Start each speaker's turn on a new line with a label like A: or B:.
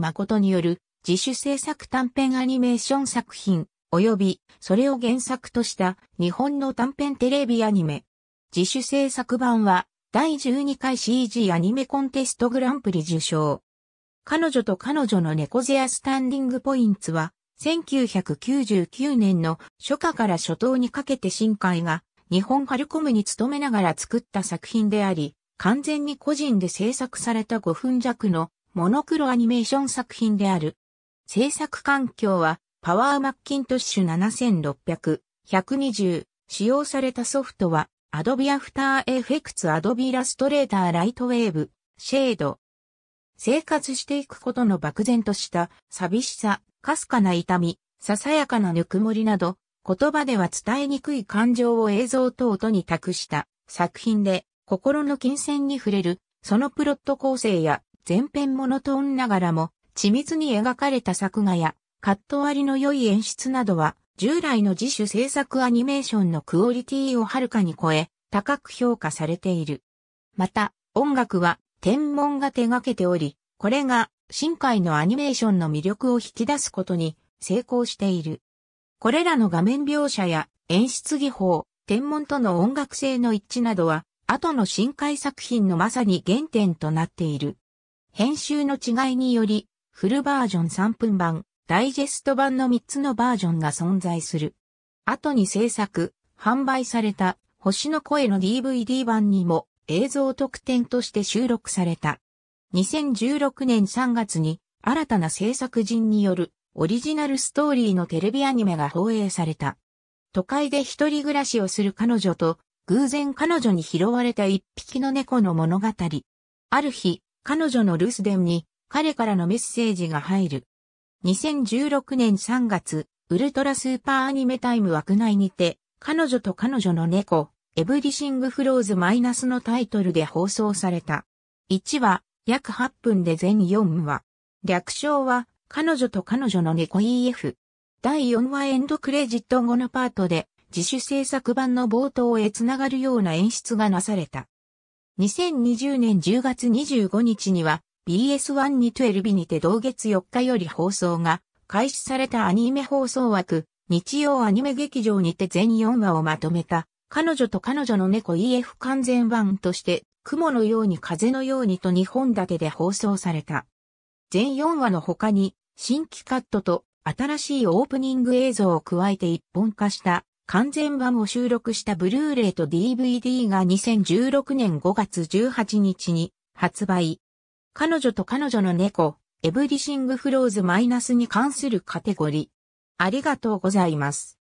A: 誠による自主制作短編アニメーション作品、及びそれを原作とした日本の短編テレビアニメ。自主制作版は第12回 CG アニメコンテストグランプリ受賞。彼女と彼女の猫背やスタンディングポインツは、1999年の初夏から初冬にかけて新海が日本ハルコムに勤めながら作った作品であり、完全に個人で制作された5分弱のモノクロアニメーション作品である。制作環境は、パワーマッキントッシュ7600、120、使用されたソフトは、アドビアフターエフェクツアドビイラストレーターライトウェーブ、シェード。生活していくことの漠然とした寂しさ、かすかな痛み、ささやかなぬくもりなど、言葉では伝えにくい感情を映像と音に託した作品で、心の金銭に触れる、そのプロット構成や全編モノトーンながらも、緻密に描かれた作画や、カット割りの良い演出などは、従来の自主制作アニメーションのクオリティをはるかに超え、高く評価されている。また、音楽は、天文が手掛けており、これが、深海のアニメーションの魅力を引き出すことに成功している。これらの画面描写や演出技法、天文との音楽性の一致などは、後の深海作品のまさに原点となっている。編集の違いにより、フルバージョン3分版、ダイジェスト版の3つのバージョンが存在する。後に制作、販売された星の声の DVD 版にも映像特典として収録された。2016年3月に新たな制作人によるオリジナルストーリーのテレビアニメが放映された。都会で一人暮らしをする彼女と偶然彼女に拾われた一匹の猫の物語。ある日、彼女の留守電に彼からのメッセージが入る。2016年3月、ウルトラスーパーアニメタイム枠内にて、彼女と彼女の猫、エブリシングフローズマイナスのタイトルで放送された。1話、約8分で全4話。略称は、彼女と彼女の猫 EF。第4話エンドクレジット後のパートで、自主制作版の冒頭へ繋がるような演出がなされた。2020年10月25日には BS1 に12にて同月4日より放送が開始されたアニメ放送枠日曜アニメ劇場にて全4話をまとめた彼女と彼女の猫 EF 完全版として雲のように風のようにと2本立てで放送された。全4話の他に新規カットと新しいオープニング映像を加えて一本化した完全版を収録したブルーレイと DVD が2016年5月18日に発売。彼女と彼女の猫、エブリシングフローズマイナスに関するカテゴリー。ありがとうございます。